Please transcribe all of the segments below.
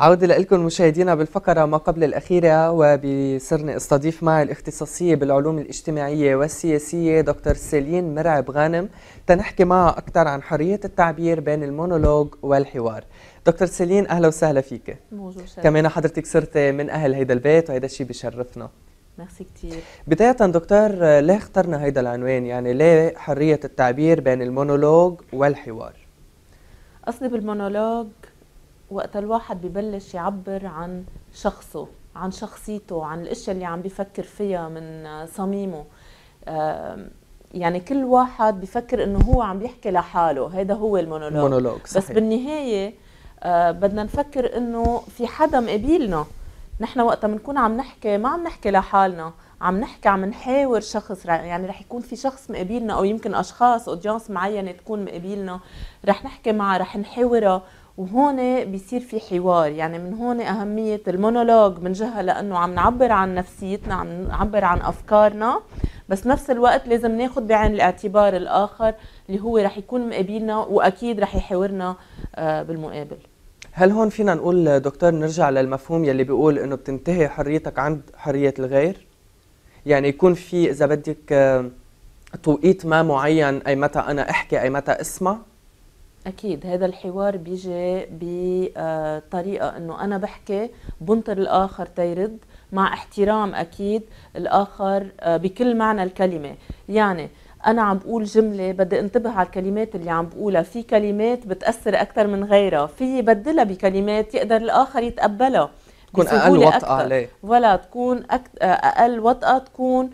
عودة لكم مشاهدينا بالفقرة ما قبل الأخيرة وبصرني استضيف معي الاختصاصية بالعلوم الاجتماعية والسياسية دكتور سيلين مرعب غانم تنحكي معها أكثر عن حرية التعبير بين المونولوج والحوار دكتور سيلين أهلا وسهلا فيك موجود كمان حضرتك صرت من أهل هيدا البيت وهيدا الشيء بيشرفنا ميرسي كثير بداية دكتور ليه اخترنا هيدا العنوان يعني ليه حرية التعبير بين المونولوج والحوار قصدي بالمونولوج وقت الواحد ببلش يعبر عن شخصه عن شخصيته عن الاشياء اللي عم بفكر فيها من آه، صميمه يعني كل واحد بفكر انه هو عم بيحكي لحاله هذا هو المونولوج المونولوج صحيح. بس بالنهايه آه، بدنا نفكر انه في حدا مقابلنا نحن وقتها بنكون عم نحكي ما عم نحكي لحالنا عم نحكي عم نحاور شخص يعني رح يكون في شخص مقابلنا او يمكن اشخاص اودينس معينه تكون مقابلنا رح نحكي معها رح نحاورها وهون بيصير في حوار يعني من هون أهمية المونولوج من جهة لأنه عم نعبر عن نفسيتنا عم نعبر عن أفكارنا بس نفس الوقت لازم ناخد بعين الاعتبار الآخر اللي هو رح يكون مقابلنا وأكيد رح يحاورنا آه، بالمقابل هل هون فينا نقول دكتور نرجع للمفهوم يلي بيقول انه بتنتهي حريتك عند حريه الغير؟ يعني يكون في اذا بدك آه، توقيت ما معين اي متى انا احكي اي متى اسمع؟ اكيد هذا الحوار بيجي بطريقه انه انا بحكي بنطر الاخر تيرد مع احترام اكيد الاخر آه، بكل معنى الكلمه يعني انا عم بقول جمله بدي انتبه على الكلمات اللي عم بقولها في كلمات بتاثر اكثر من غيرها في بدلها بكلمات يقدر الاخر يتقبلها تكون اقل وطأة عليه ولا تكون آه، اقل وطأة تكون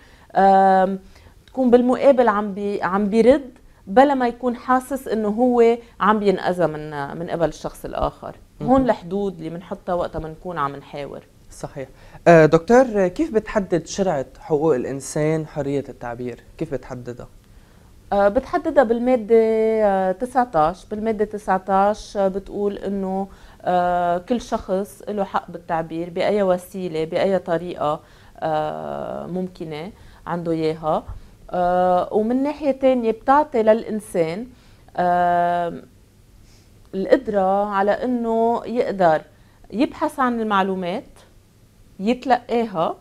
تكون بالمقابل عم بي... عم بيرد بلا ما يكون حاسس انه هو عم ينأذى من من قبل الشخص الاخر هون الحدود اللي بنحطها وقتها بنكون عم نحاور صحيح آه، دكتور كيف بتحدد شرعة حقوق الإنسان حرية التعبير؟ كيف بتحددها؟ آه، بتحددها بالمادة 19 آه، بالمادة 19 بتقول أنه كل شخص له حق بالتعبير بأي وسيلة بأي طريقة ممكنة عنده إياها آه، ومن ناحية تانية بتعطي للإنسان آه، القدرة على أنه يقدر يبحث عن المعلومات يتلقاها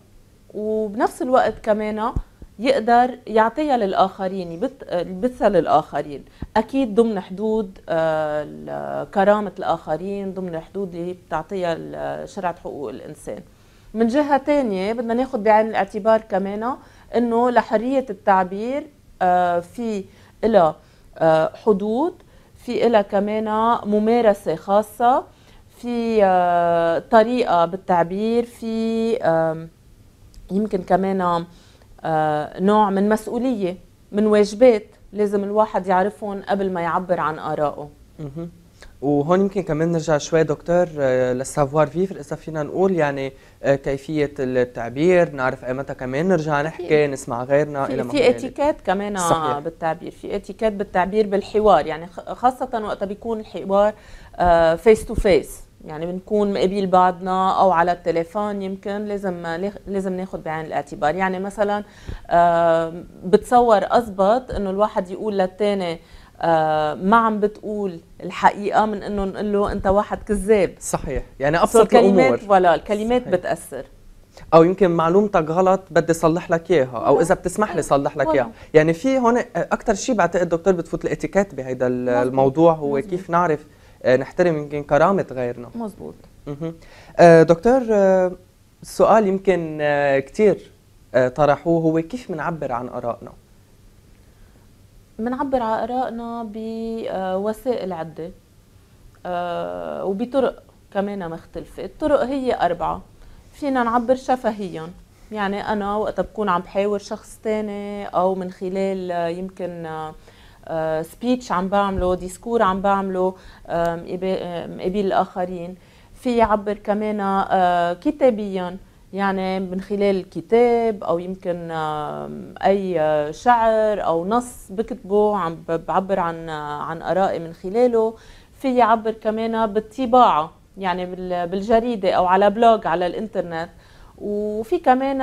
وبنفس الوقت كمان يقدر يعطيها للآخرين يبثها للآخرين أكيد ضمن حدود آه، كرامة الآخرين ضمن الحدود اللي بتعطيها شرعة حقوق الإنسان من جهة تانية بدنا ناخد بعين الاعتبار كمان انه لحريه التعبير آه، في لها آه، حدود في لها كمان ممارسه خاصه في آه، طريقه بالتعبير في يمكن كمان نوع من مسؤوليه من واجبات لازم الواحد يعرفهم قبل ما يعبر عن ارائه وهون يمكن كمان نرجع شوي دكتور آه، للسافوار فيفر اذا فينا نقول يعني آه، كيفيه التعبير نعرف ايمتى كمان نرجع نحكي نسمع غيرنا الى ما في اتيكيت كمان صحيح. بالتعبير في اتيكيت بالتعبير بالحوار يعني خاصه وقت بيكون الحوار فيس تو فيس يعني بنكون مقابل بعضنا او على التليفون يمكن لازم لازم ناخذ بعين الاعتبار يعني مثلا بتصور اضبط انه الواحد يقول للثاني آه، ما عم بتقول الحقيقه من انه نقول له انت واحد كذاب صحيح يعني ابسط الامور الكلمات الامور ولا الكلمات صحيح. بتاثر او يمكن معلومتك غلط بدي صلح لك اياها او اذا بتسمح لي صلح لك اياها يعني في هون اكثر شيء بعتقد دكتور بتفوت الاتيكيت بهيدا الموضوع هو مزبوط. كيف نعرف آه، نحترم يمكن كرامه غيرنا مزبوط اها دكتور آه، سؤال يمكن كثير طرحوه هو كيف بنعبر عن ارائنا بنعبر عن ارائنا بوسائل آه، عده آه، وبطرق كمان مختلفه الطرق هي اربعه فينا نعبر شفهيا يعني انا وقت بكون عم بحاور شخص تاني او من خلال آه، يمكن سبيتش عم بعمله ديسكور عم بعمله مقابل الاخرين في يعبر كمان كتابيا يعني من خلال كتاب او يمكن اي آه، شعر او نص بكتبه عم بعبر عن آه، عن ارائي من خلاله في يعبر كمان بالطباعه يعني بالجريده او على بلوج على الانترنت وفي كمان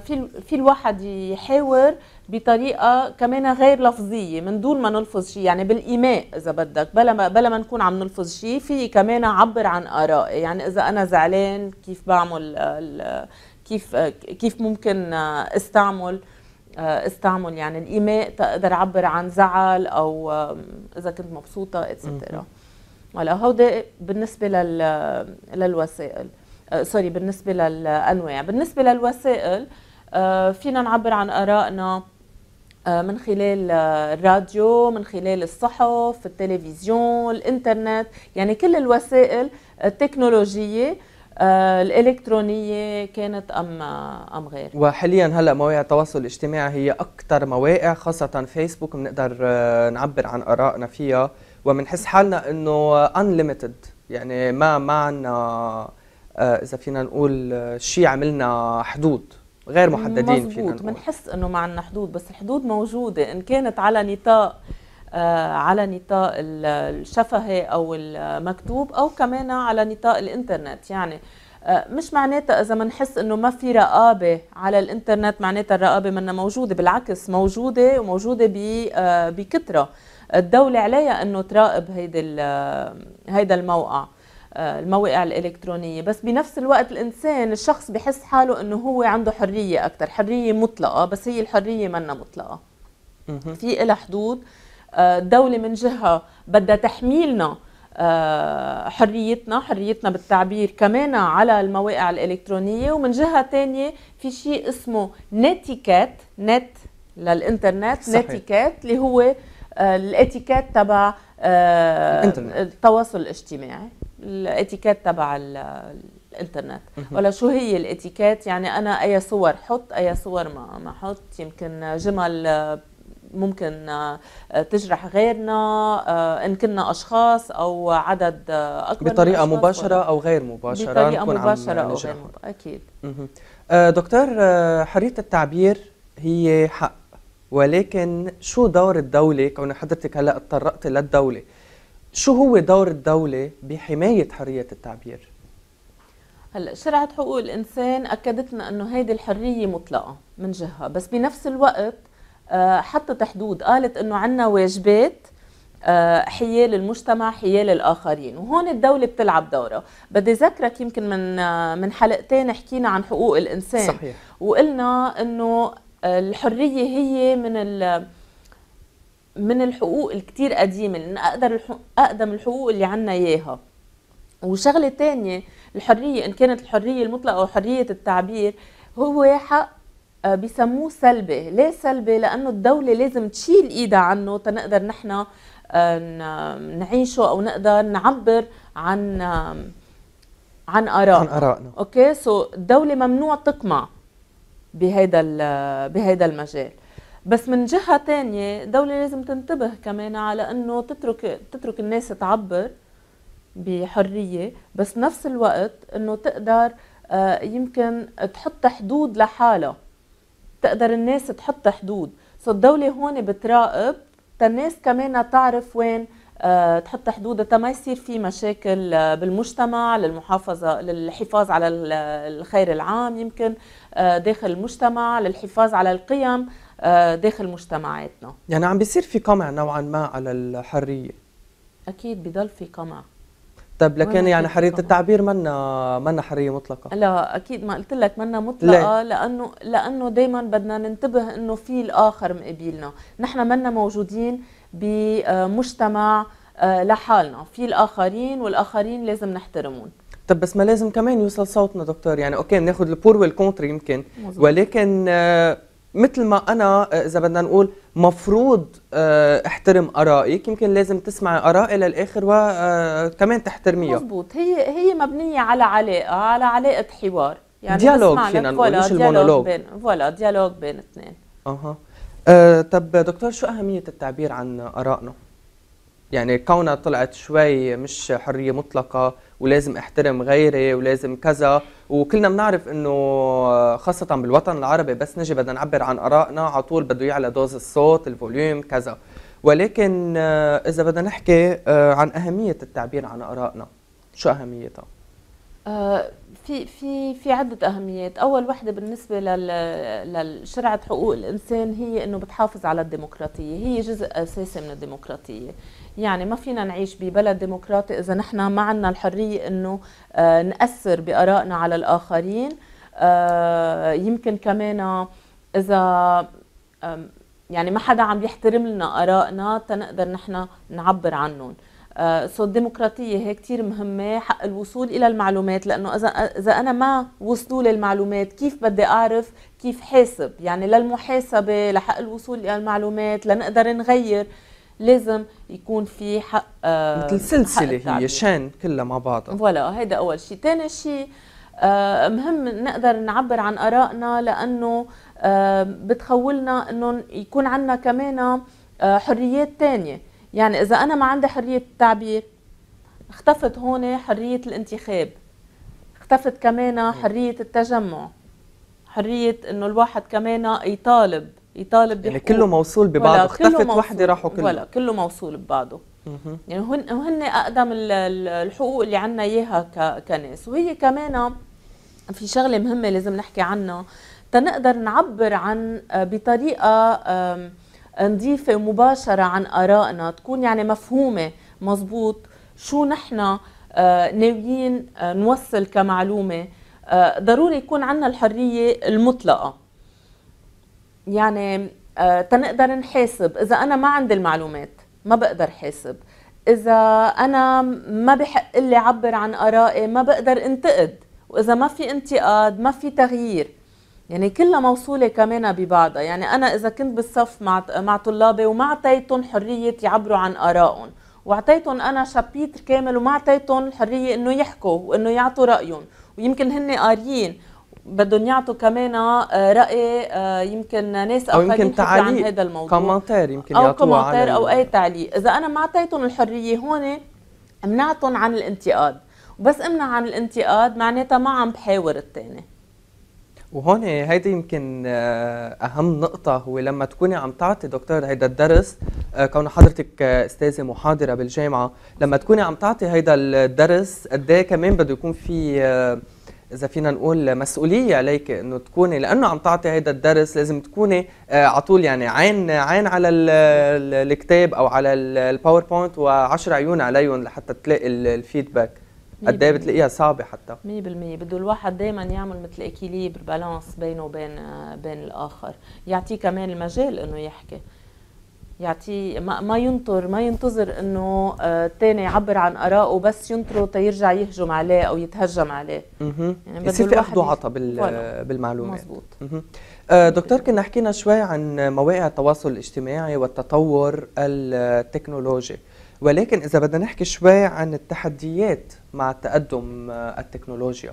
في في الواحد يحاور بطريقه كمان غير لفظيه من دون ما نلفظ شيء يعني بالايماء اذا بدك بلا ما بلا ما نكون عم نلفظ شيء في كمان اعبر عن ارائي يعني اذا انا زعلان كيف بعمل كيف كيف ممكن استعمل استعمل يعني الايماء تقدر اعبر عن زعل او اذا كنت مبسوطه اتسترا ولا هودي بالنسبه لل للوسائل سوري آه، بالنسبه للانواع بالنسبه للوسائل آه، فينا نعبر عن ارائنا آه، من خلال آه، الراديو من خلال الصحف التلفزيون الانترنت يعني كل الوسائل التكنولوجيه آه، الالكترونيه كانت ام ام غير وحاليا هلا مواقع التواصل الاجتماعي هي اكثر مواقع خاصه فيسبوك بنقدر نعبر عن ارائنا فيها وبنحس حالنا انه انليمتد يعني ما ما عندنا اذا فينا نقول شيء عملنا حدود غير محددين مظبوط بنحس انه ما عندنا حدود بس الحدود موجوده ان كانت على نطاق آه على نطاق الشفهي او المكتوب او كمان على نطاق الانترنت يعني آه مش معناتها اذا بنحس انه ما في رقابه على الانترنت معناتها الرقابه منا موجوده بالعكس موجوده وموجوده آه بكثره الدوله عليها انه تراقب هيدا آه، هيدا الموقع آه، المواقع الالكترونيه بس بنفس الوقت الانسان الشخص بحس حاله انه هو عنده حريه اكثر حريه مطلقه بس هي الحريه منا مطلقه في لها حدود آه، الدوله من جهه بدها تحميلنا آه، حريتنا حريتنا بالتعبير كمان على المواقع الإلكترونية ومن جهة تانية في شيء اسمه نتيكات نت للإنترنت صحيح. نتيكات اللي هو الاتيكات تبع التواصل الاجتماعي الاتيكيت تبع الانترنت ولا شو هي الاتيكيت يعني انا اي صور حط اي صور ما ما حط يمكن جمل ممكن تجرح غيرنا آه، ان كنا اشخاص او عدد اكبر بطريقه من مباشره او غير مباشره بطريقه مباشره او غير مباشره اكيد آه، دكتور آه، حريه التعبير هي حق ولكن شو دور الدوله كون حضرتك هلا تطرقت للدوله شو هو دور الدولة بحماية حرية التعبير؟ هلا شرعة حقوق الإنسان أكدت لنا إنه هيدي الحرية مطلقة من جهة، بس بنفس الوقت آه، حطت حدود قالت إنه عنا واجبات آه، حيال المجتمع حيال الآخرين وهون الدولة بتلعب دورها بدي ذكرك يمكن من آه، من حلقتين حكينا عن حقوق الإنسان صحيح. وقلنا إنه الحرية هي من ال من الحقوق الكتير قديمة لأن أقدر أقدم الحقوق اللي عنا إياها وشغلة تانية الحرية إن كانت الحرية المطلقة أو حرية التعبير هو حق آه، بسموه سلبي ليه سلبي لأنه الدولة لازم تشيل إيدها عنه تنقدر نحن آه، نعيشه أو نقدر نعبر عن آه، عن آراء عن آرائنا أوكي سو الدولة ممنوع تقمع بهذا بهذا المجال بس من جهه تانية الدوله لازم تنتبه كمان على انه تترك تترك الناس تعبر بحريه بس نفس الوقت انه تقدر آه، يمكن تحط حدود لحالها تقدر الناس تحط حدود سو الدولة هون بتراقب الناس كمان تعرف وين آه، تحط حدودها تا ما يصير في مشاكل آه، بالمجتمع للمحافظة للحفاظ على الخير العام يمكن داخل المجتمع للحفاظ على القيم آه، داخل مجتمعاتنا يعني عم بيصير في قمع نوعا ما على الحريه اكيد بضل في قمع طب لكن يعني حريه قمع. التعبير منا منا حريه مطلقه لا اكيد ما قلت لك منا مطلقه ليه؟ لانه لانه دائما بدنا ننتبه انه في الاخر مقابلنا نحن منا موجودين بمجتمع آه، لحالنا في الاخرين والاخرين لازم نحترمهم طب بس ما لازم كمان يوصل صوتنا دكتور يعني اوكي بناخذ البور والكونتر يمكن مزبط. ولكن آه، مثل ما انا آه، اذا بدنا نقول مفروض آه، احترم ارائك يمكن لازم تسمعي ارائي للاخر وكمان آه، تحترميها مزبوط هي هي مبنيه على علاقه على علاقه حوار يعني ديالوج فينا نقول مش المونولوج بين فوالا ديالوج بين اثنين اها أه طب دكتور شو اهميه التعبير عن ارائنا يعني كونها طلعت شوي مش حريه مطلقه ولازم احترم غيري ولازم كذا وكلنا بنعرف انه آه، خاصه بالوطن العربي بس نجي بدنا نعبر عن ارائنا على طول بده يعلى دوز الصوت الفوليوم كذا ولكن آه، اذا بدنا نحكي آه، عن اهميه التعبير عن ارائنا شو اهميتها آه، في في في عده اهميات، اول وحده بالنسبه لشرعه حقوق الانسان هي انه بتحافظ على الديمقراطيه، هي جزء اساسي من الديمقراطيه، يعني ما فينا نعيش ببلد ديمقراطي اذا نحن ما عندنا الحريه انه آه، ناثر بارائنا على الاخرين، آه، يمكن كمان اذا يعني ما حدا عم يحترم لنا ارائنا تنقدر نحن نعبر عنهم آه، صوت ديمقراطيه هي كثير مهمه حق الوصول الى المعلومات لانه اذا اذا انا ما وصلوا لي المعلومات كيف بدي اعرف كيف حاسب يعني للمحاسبه لحق الوصول الى المعلومات لنقدر نغير لازم يكون في حق آه، مثل سلسله حق هي شان كلها مع بعضها فوالا هيدا اول شيء ثاني شيء آه، مهم نقدر نعبر عن ارائنا لانه بتخولنا انه يكون عنا كمان حريات تانية يعني إذا أنا ما عندي حرية التعبير اختفت هون حرية الانتخاب اختفت كمان حرية التجمع حرية إنه الواحد كمان يطالب يطالب يعني كله موصول ببعضه اختفت وحده راحوا كله ولا كله موصول ببعضه يعني هن هن اقدم الحقوق اللي عنا اياها كناس وهي كمان في شغله مهمه لازم نحكي عنها تنقدر نعبر عن آه، بطريقه نضيفة مباشرة عن آرائنا تكون يعني مفهومة مظبوط شو نحن آه، ناويين آه، نوصل كمعلومة آه، ضروري يكون عندنا الحرية المطلقة يعني تنقدر نحاسب إذا أنا ما عندي المعلومات ما بقدر حاسب إذا أنا ما بحق لي عبر عن آرائي ما بقدر انتقد وإذا ما في انتقاد ما في تغيير يعني كلها موصولة كمان ببعضها يعني أنا إذا كنت بالصف مع مع طلابي وما أعطيتهم حرية يعبروا عن آرائهم وأعطيتهم أنا شابيتر كامل وما أعطيتهم الحرية إنه يحكوا وإنه يعطوا رأيهم ويمكن هن قاريين بدهم يعطوا كمان آه، راي آه، يمكن ناس او يمكن تعليق عن هذا الموضوع كومنتير يمكن او كومنتير او اي تعليق اذا انا ما اعطيتهم الحريه هون منعتهم عن الانتقاد وبس امنع عن الانتقاد معناتها ما عم بحاور الثاني وهون هيدي يمكن آه، اهم نقطه هو لما تكوني عم تعطي دكتور هيدا الدرس آه، كون حضرتك آه، استاذه محاضره بالجامعه لما تكوني عم تعطي هيدا الدرس قد إيه كمان بده يكون في اذا فينا نقول مسؤوليه عليك انه تكوني لانه عم تعطي هيدا الدرس لازم تكوني على طول يعني عين عين على الكتاب او على الباوربوينت وعشر عيون عليهم لحتى تلاقي الفيدباك قد ايه بتلاقيها صعبه حتى 100% بده الواحد دائما يعمل مثل اكيليبر بالانس بينه وبين آه، بين الاخر يعطيه كمان المجال انه يحكي يعطيه ما, ما ينطر ما ينتظر انه آه، الثاني يعبر عن ارائه بس ينطره تيرجع يهجم عليه او يتهجم عليه اها يعني يصير في اخذ وعطا بالمعلومات مزبوط آه دكتور كنا حكينا شوي عن مواقع التواصل الاجتماعي والتطور التكنولوجي ولكن إذا بدنا نحكي شوي عن التحديات مع التقدم آه، التكنولوجيا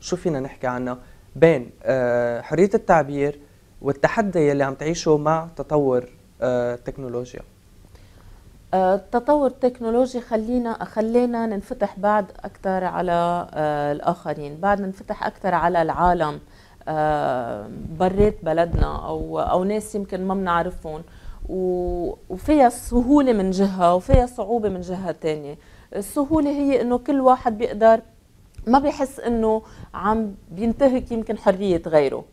شو فينا نحكي عنها بين آه، حرية التعبير والتحدي اللي عم تعيشه مع تطور آه، التكنولوجيا التطور التكنولوجي خلينا خلينا ننفتح بعد اكثر على الاخرين بعد ننفتح اكثر على العالم برات بلدنا او او ناس يمكن ما بنعرفهم وفيها سهولة من جهة وفيها صعوبة من جهة تانية السهولة هي انه كل واحد بيقدر ما بيحس انه عم بينتهك يمكن حرية غيره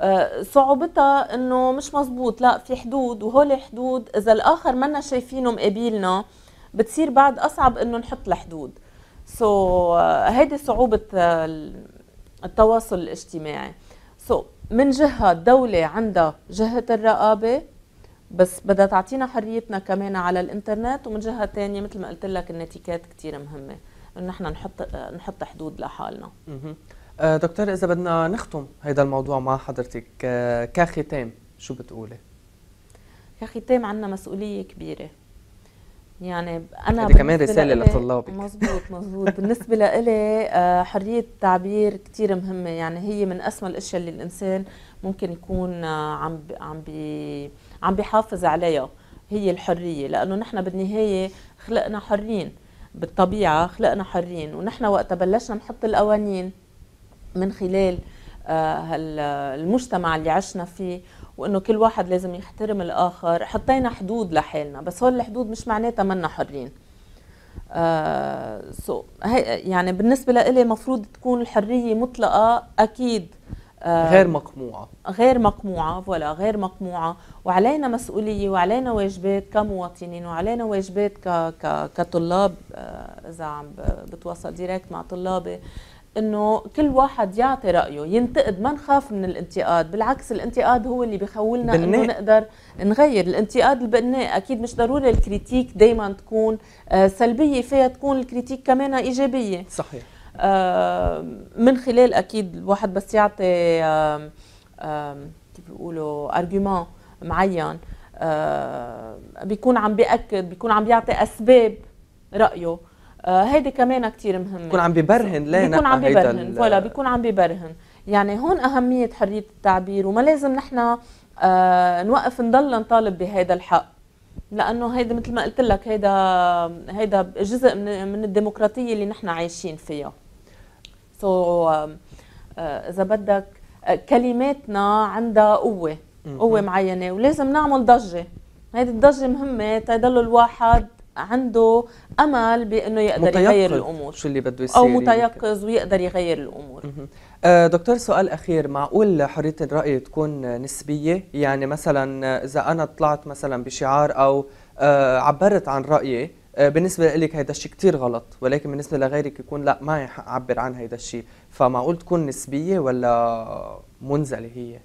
آه، صعوبتها انه مش مزبوط لا في حدود وهول حدود اذا الاخر منا شايفينه مقابلنا بتصير بعد اصعب انه نحط الحدود سو so, آه، هيدي صعوبة آه، التواصل الاجتماعي سو so, من جهة الدولة عندها جهة الرقابة بس بدها تعطينا حريتنا كمان على الانترنت ومن جهه ثانيه مثل ما قلت لك النتيكات كثير مهمه انه نحن نحط نحط حدود لحالنا آه، دكتور اذا بدنا نختم هذا الموضوع مع حضرتك آه، كختام شو بتقولي كختام عندنا مسؤوليه كبيره يعني انا هذه كمان رساله لطلابك مزبوط مزبوط بالنسبه لإلي آه، حريه التعبير كثير مهمه يعني هي من اسمى الاشياء اللي الانسان ممكن يكون عم عم بي عم بيحافظ عليها هي الحريه لانه نحن بالنهايه خلقنا حرين بالطبيعه خلقنا حرين ونحن وقتها بلشنا نحط القوانين من خلال آه، المجتمع اللي عشنا فيه وانه كل واحد لازم يحترم الاخر حطينا حدود لحالنا بس هول الحدود مش معناتها منا حرين آه سو هي يعني بالنسبه لإلي المفروض تكون الحريه مطلقه اكيد آه، غير مقموعة غير مقموعة ولا غير مقموعة وعلينا مسؤولية وعلينا واجبات كمواطنين وعلينا واجبات ك... ك... كطلاب آه، إذا عم بتواصل ديريكت مع طلابي انه كل واحد يعطي رايه ينتقد ما نخاف من الانتقاد بالعكس الانتقاد هو اللي بخولنا انه نقدر نغير الانتقاد البناء اكيد مش ضروري الكريتيك دائما تكون آه، سلبيه فيها تكون الكريتيك كمان ايجابيه صحيح آه، من خلال اكيد الواحد بس يعطي آه، آه، كيف بيقولوا ارجيومون معين بيكون عم بياكد بيكون عم بيعطي اسباب رايه هيدي كمان كثير مهمه بيكون عم ببرهن ليه بيكون عم ببرهن ولا بيكون عم ببرهن يعني هون اهميه حريه التعبير وما لازم نحن نوقف نضل نطالب بهذا الحق لانه هيدا مثل ما قلت لك هيدا هيدا جزء من الديمقراطيه اللي نحن عايشين فيها سو so, um, uh, اذا بدك uh, كلماتنا عندها قوه قوه معينه ولازم نعمل ضجه هذه الضجه مهمه تضل الواحد عنده امل بانه يقدر يغير الامور شو اللي بده يصير او متيقظ ويقدر يغير الامور آه دكتور سؤال اخير معقول حريه الراي تكون نسبيه يعني مثلا اذا انا طلعت مثلا بشعار او آه، عبرت عن رايي آه، بالنسبه لك هيدا الشيء كثير غلط ولكن بالنسبه لغيرك يكون لا ما يعبر عن هيدا الشيء فمعقول تكون نسبيه ولا منزله هي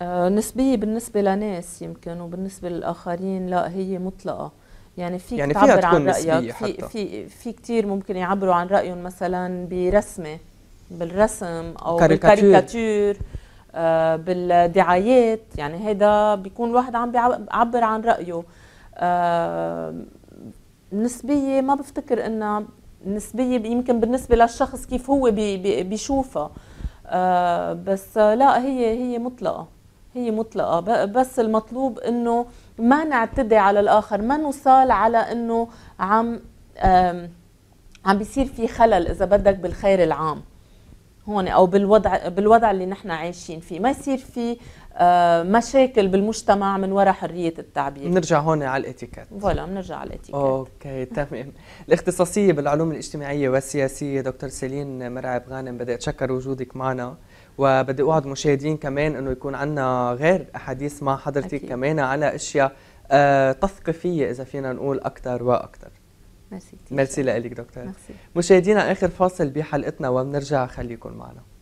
آه، نسبيه بالنسبه لناس يمكن وبالنسبه للاخرين لا هي مطلقه يعني فيك يعني تعبر عن رايك في في في كثير ممكن يعبروا عن رايهم مثلا برسمه بالرسم او بالكاريكاتير آه بالدعايات يعني هذا بيكون الواحد عم بيعبر عن رايه آه، نسبيه ما بفتكر انها نسبيه يمكن بالنسبه للشخص كيف هو بي بي بيشوفها آه، بس لا هي هي مطلقه هي مطلقه بس المطلوب انه ما نعتدي على الاخر ما نصال على انه عم عم بيصير في خلل اذا بدك بالخير العام هون او بالوضع بالوضع اللي نحن عايشين فيه ما يصير في آه، مشاكل بالمجتمع من وراء حريه التعبير بنرجع هون على الاتيكيت فوالا بنرجع على الاتيكيت اوكي تمام الاختصاصيه بالعلوم الاجتماعيه والسياسيه دكتور سيلين مرعب غانم بدي اتشكر وجودك معنا وبدي اوعد مشاهدين كمان انه يكون عندنا غير احاديث مع حضرتك أكيد. كمان على اشياء آه، تثقيفيه اذا فينا نقول اكثر واكثر ميرسي ميرسي لك دكتور ميرسي مشاهدينا اخر فاصل بحلقتنا وبنرجع خليكم معنا